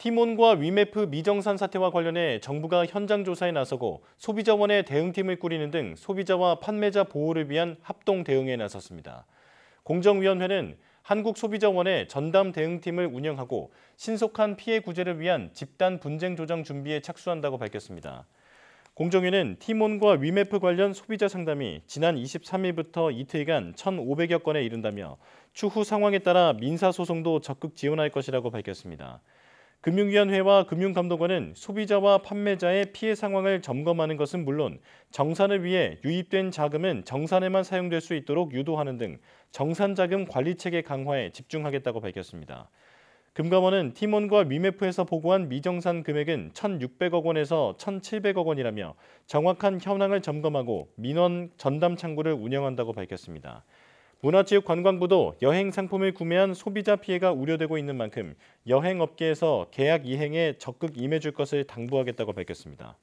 티몬과 위메프 미정산 사태와 관련해 정부가 현장 조사에 나서고 소비자원의 대응팀을 꾸리는 등 소비자와 판매자 보호를 위한 합동 대응에 나섰습니다. 공정위원회는 한국소비자원의 전담 대응팀을 운영하고 신속한 피해 구제를 위한 집단 분쟁 조정 준비에 착수한다고 밝혔습니다. 공정위는 티몬과 위메프 관련 소비자 상담이 지난 23일부터 이틀간 1,500여 건에 이른다며 추후 상황에 따라 민사소송도 적극 지원할 것이라고 밝혔습니다. 금융위원회와 금융감독원은 소비자와 판매자의 피해 상황을 점검하는 것은 물론 정산을 위해 유입된 자금은 정산에만 사용될 수 있도록 유도하는 등 정산자금 관리체계 강화에 집중하겠다고 밝혔습니다. 금감원은 팀원과 위메프에서 보고한 미정산 금액은 1,600억 원에서 1,700억 원이라며 정확한 현황을 점검하고 민원 전담 창구를 운영한다고 밝혔습니다. 문화체육관광부도 여행 상품을 구매한 소비자 피해가 우려되고 있는 만큼 여행업계에서 계약 이행에 적극 임해줄 것을 당부하겠다고 밝혔습니다.